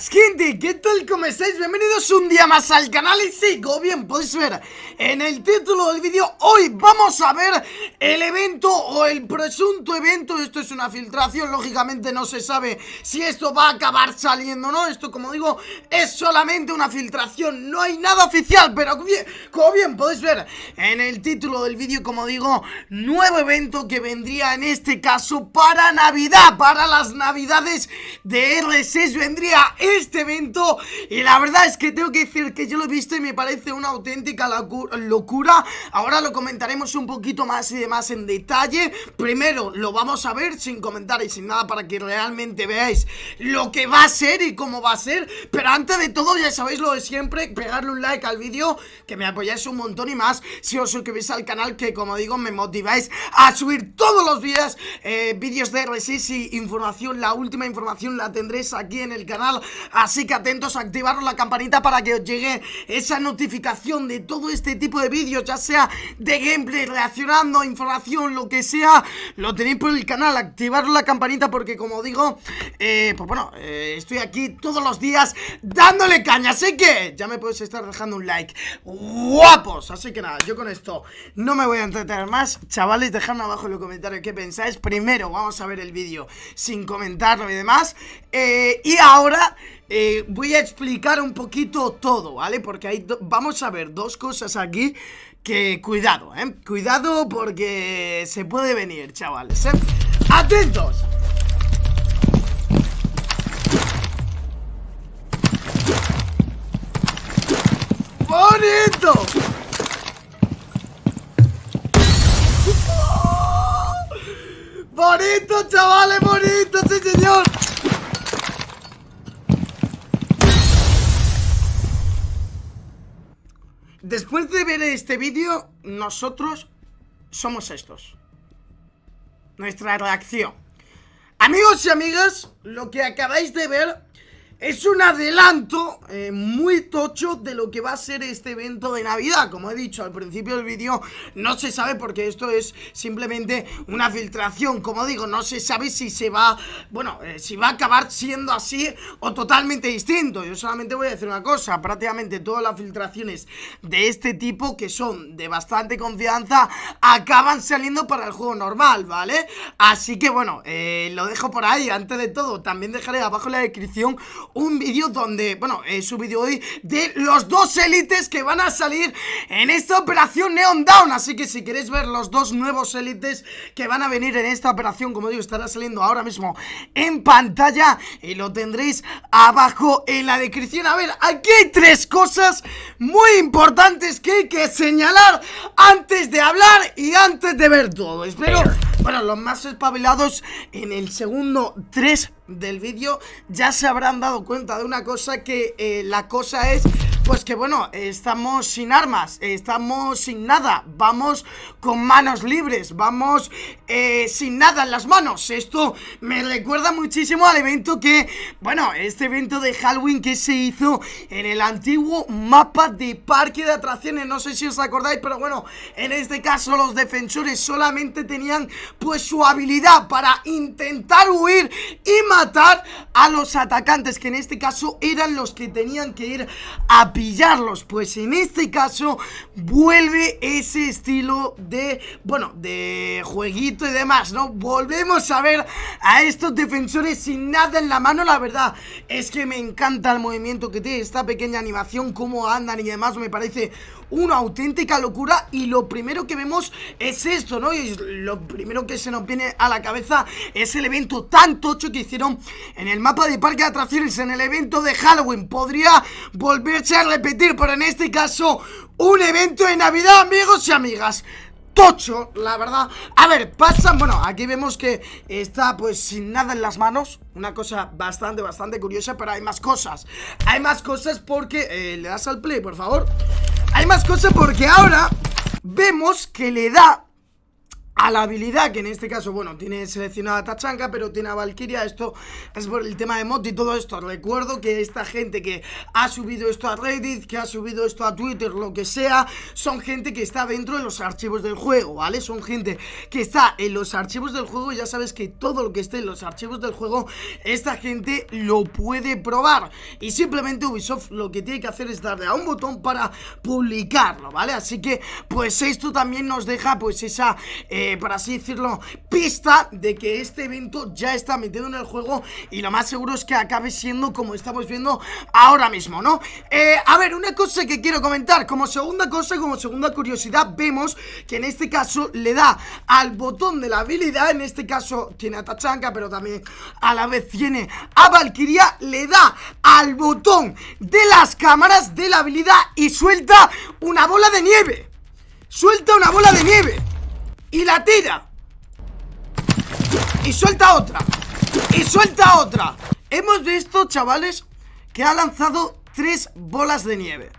¡Skinty! ¿qué tal? ¿Cómo estáis? Bienvenidos un día más al canal y sí, como bien podéis ver en el título del vídeo Hoy vamos a ver el evento o el presunto evento Esto es una filtración, lógicamente no se sabe si esto va a acabar saliendo no Esto como digo, es solamente una filtración, no hay nada oficial Pero bien podéis ver en el título del vídeo, como digo, nuevo evento que vendría en este caso para Navidad, para las Navidades de R6 vendría este evento y la verdad es que tengo que decir que yo lo he visto y me parece una auténtica locura. Ahora lo comentaremos un poquito más y demás en detalle. Primero lo vamos a ver sin comentar y sin nada para que realmente veáis lo que va a ser y cómo va a ser. Pero antes de todo, ya sabéis lo de siempre, pegarle un like al vídeo que me ha puesto ya es un montón y más si os suscribís al canal que como digo me motiváis a subir todos los días eh, vídeos de RSS y información, la última información la tendréis aquí en el canal, así que atentos, a activaros la campanita para que os llegue esa notificación de todo este tipo de vídeos, ya sea de gameplay, reaccionando, información, lo que sea, lo tenéis por el canal, activaros la campanita porque como digo, eh, pues bueno, eh, estoy aquí todos los días dándole caña, así que ya me podéis estar dejando un like. ¡Wow! guapos. Así que nada, yo con esto no me voy a entretener más. Chavales, dejadme abajo en los comentarios qué pensáis. Primero, vamos a ver el vídeo sin comentarlo y demás. Eh, y ahora eh, voy a explicar un poquito todo, ¿vale? Porque ahí vamos a ver dos cosas aquí que cuidado, ¿eh? Cuidado porque se puede venir, chavales, ¿eh? ¡Atentos! chavales, bonito, sí señor. Después de ver este vídeo, nosotros somos estos. Nuestra reacción. Amigos y amigas, lo que acabáis de ver es un adelanto eh, muy tocho de lo que va a ser este evento de Navidad. Como he dicho al principio del vídeo, no se sabe porque esto es simplemente una filtración. Como digo, no se sabe si se va, bueno, eh, si va a acabar siendo así o totalmente distinto. Yo solamente voy a decir una cosa, prácticamente todas las filtraciones de este tipo que son de bastante confianza acaban saliendo para el juego normal, ¿vale? Así que bueno, eh, lo dejo por ahí. Antes de todo, también dejaré abajo en la descripción un vídeo donde, bueno, es un vídeo hoy de los dos élites que van a salir en esta operación Neon Down. Así que si queréis ver los dos nuevos élites que van a venir en esta operación, como digo, estará saliendo ahora mismo en pantalla y lo tendréis abajo en la descripción. A ver, aquí hay tres cosas muy importantes que hay que señalar antes de hablar y antes de ver todo. Espero... Bueno, los más espabilados, en el segundo 3 del vídeo ya se habrán dado cuenta de una cosa que eh, la cosa es pues que bueno, estamos sin armas, estamos sin nada, vamos con manos libres, vamos eh, sin nada en las manos. Esto me recuerda muchísimo al evento que, bueno, este evento de Halloween que se hizo en el antiguo mapa de parque de atracciones, no sé si os acordáis, pero bueno, en este caso los defensores solamente tenían pues su habilidad para intentar huir y matar a los atacantes, que en este caso eran los que tenían que ir a pillarlos. Pues en este caso vuelve ese estilo de, bueno, de jueguito y demás, ¿no? Volvemos a ver a estos defensores sin nada en la mano, la verdad es que me encanta el movimiento que tiene, esta pequeña animación, cómo andan y demás, me parece una auténtica locura y lo primero que vemos es esto, ¿no? Y lo primero que se nos viene a la cabeza es el evento tan tocho que hicieron en el mapa de parque de atracciones en el evento de Halloween podría volverse a repetir, pero en este caso un evento de Navidad, amigos y amigas tocho, la verdad A ver, pasa, bueno, aquí vemos que está pues sin nada en las manos Una cosa bastante, bastante curiosa, pero hay más cosas Hay más cosas porque, eh, le das al play, por favor Hay más cosas porque ahora vemos que le da a la habilidad, que en este caso, bueno, tiene seleccionada a Tachanka, pero tiene a Valkyria, esto es por el tema de mod y todo esto. Recuerdo que esta gente que ha subido esto a Reddit, que ha subido esto a Twitter, lo que sea, son gente que está dentro de los archivos del juego, ¿vale? Son gente que está en los archivos del juego, ya sabes que todo lo que esté en los archivos del juego, esta gente lo puede probar. Y simplemente Ubisoft lo que tiene que hacer es darle a un botón para publicarlo, ¿vale? Así que, pues esto también nos deja, pues esa... Eh, por así decirlo, pista de que este evento ya está metido en el juego y lo más seguro es que acabe siendo como estamos viendo ahora mismo, ¿no? Eh, a ver, una cosa que quiero comentar, como segunda cosa, como segunda curiosidad, vemos que en este caso le da al botón de la habilidad, en este caso tiene a Tachanka, pero también a la vez tiene a Valkyria, le da al botón de las cámaras de la habilidad y suelta una bola de nieve. Suelta una bola de nieve. Y la tira. Y suelta otra. Y suelta otra. Hemos visto, chavales, que ha lanzado tres bolas de nieve.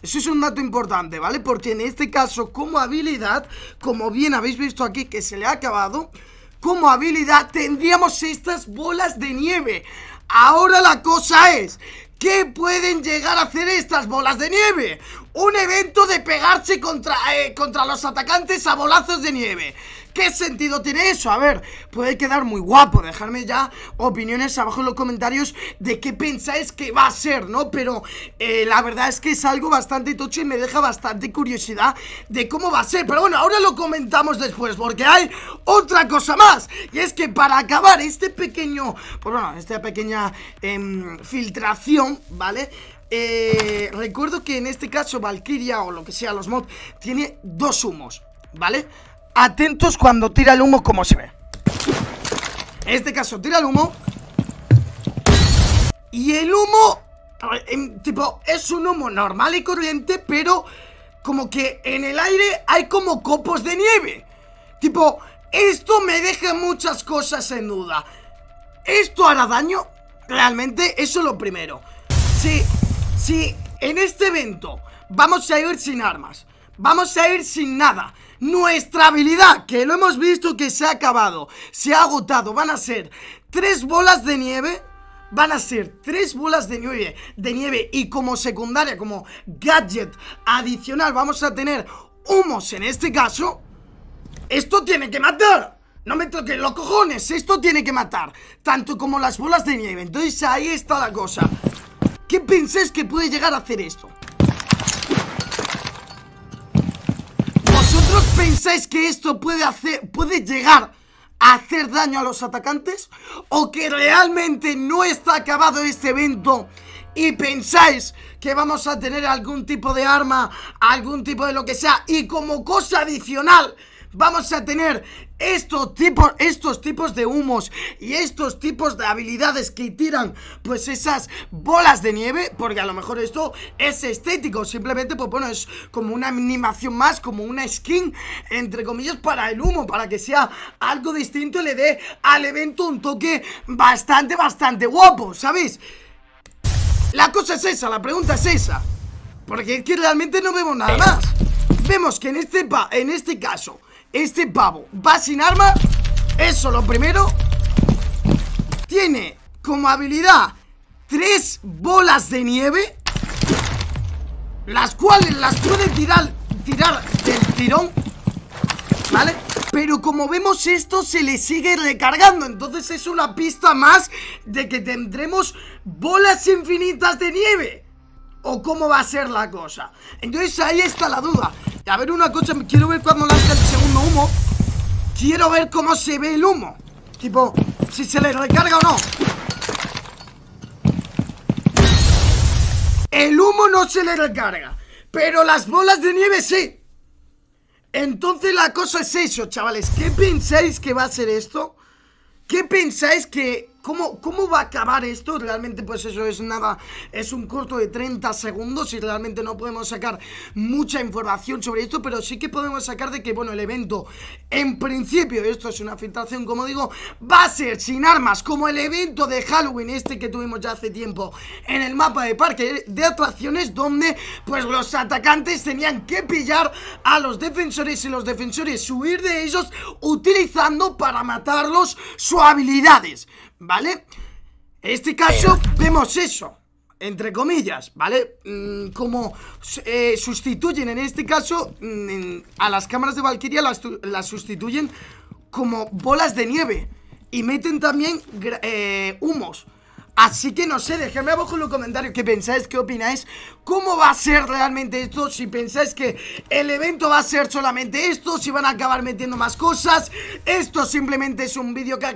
Eso es un dato importante, ¿vale? Porque en este caso, como habilidad, como bien habéis visto aquí que se le ha acabado, como habilidad tendríamos estas bolas de nieve. Ahora la cosa es, ¿Qué pueden llegar a hacer estas bolas de nieve? Un evento de pegarse contra, eh, contra los atacantes a bolazos de nieve ¿Qué sentido tiene eso? A ver, puede quedar muy guapo. Dejarme ya opiniones abajo en los comentarios de qué pensáis que va a ser, ¿no? Pero eh, la verdad es que es algo bastante tocho y me deja bastante curiosidad de cómo va a ser. Pero bueno, ahora lo comentamos después porque hay otra cosa más. Y es que para acabar este pequeño, pues bueno, esta pequeña em, filtración, ¿vale? Eh, recuerdo que en este caso Valkyria o lo que sea los mods tiene dos humos, ¿vale? Atentos cuando tira el humo como se ve. En este caso tira el humo. Y el humo... Em, tipo, es un humo normal y corriente, pero como que en el aire hay como copos de nieve. Tipo, esto me deja muchas cosas en duda. ¿Esto hará daño? Realmente, eso es lo primero. Si, si en este evento vamos a ir sin armas, Vamos a ir sin nada. Nuestra habilidad, que lo hemos visto que se ha acabado, se ha agotado. Van a ser tres bolas de nieve. Van a ser tres bolas de nieve, de nieve y como secundaria, como gadget adicional, vamos a tener humos en este caso. Esto tiene que matar. No me toquen los cojones, esto tiene que matar Tanto como las bolas de nieve Entonces ahí está la cosa ¿Qué pensáis que puede llegar a hacer esto? ¿Pensáis que esto puede hacer, puede llegar a hacer daño a los atacantes? ¿O que realmente no está acabado este evento? Y pensáis que vamos a tener algún tipo de arma, algún tipo de lo que sea. Y como cosa adicional, vamos a tener estos tipos, estos tipos de humos y estos tipos de habilidades que tiran pues esas bolas de nieve, porque a lo mejor esto es estético, simplemente pues bueno, es como una animación más, como una skin, entre comillas, para el humo, para que sea algo distinto y le dé al evento un toque bastante, bastante guapo, ¿sabéis? La cosa es esa, la pregunta es esa. Porque es que realmente no vemos nada más. Vemos que en este, en este caso este pavo va sin arma Eso lo primero Tiene como habilidad Tres bolas de nieve Las cuales las puede tirar Tirar del tirón ¿Vale? Pero como vemos esto se le sigue recargando Entonces es una pista más De que tendremos bolas infinitas de nieve o cómo va a ser la cosa. Entonces ahí está la duda. A ver una cosa, quiero ver cuando lanza el segundo humo Quiero ver cómo se ve el humo Tipo, si se le recarga o no El humo no se le recarga Pero las bolas de nieve sí Entonces la cosa es eso, chavales ¿Qué pensáis que va a ser esto? ¿Qué pensáis que ¿Cómo, va a acabar esto? Realmente pues eso es nada, es un corto de 30 segundos y realmente no podemos sacar mucha información sobre esto, pero sí que podemos sacar de que, bueno, el evento en principio, esto es una filtración como digo, va a ser sin armas, como el evento de Halloween este que tuvimos ya hace tiempo en el mapa de parque de atracciones donde pues los atacantes tenían que pillar a los defensores y los defensores huir de ellos utilizando para matarlos sus habilidades. ¿vale? En este caso vemos eso, entre comillas, ¿vale? Mm, como eh, sustituyen en este caso mm, a las cámaras de Valkyria, las, sustituyen como bolas de nieve y meten también eh, humos. Así que no sé, dejadme abajo en los comentarios qué pensáis, qué opináis, cómo va a ser realmente esto, si pensáis que el evento va a ser solamente esto, si van a acabar metiendo más cosas, esto simplemente es un vídeo que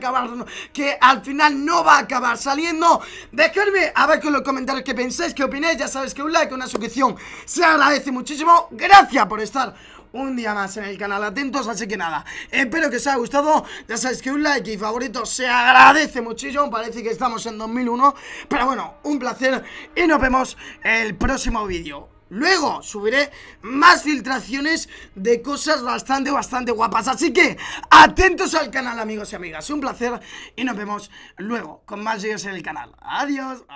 que al final no va a acabar saliendo. Dejadme abajo en los comentarios qué pensáis, qué opináis, ya sabes que un like, una suscripción se agradece muchísimo, gracias por estar un día más en el canal, atentos, así que nada, espero que os haya gustado, ya sabéis que un like y favorito se agradece muchísimo, parece que estamos en 2001, pero bueno, un placer y nos vemos el próximo vídeo. Luego subiré más filtraciones de cosas bastante, bastante guapas. Así que atentos al canal, amigos y amigas. Un placer y nos vemos luego con más vídeos en el canal. Adiós.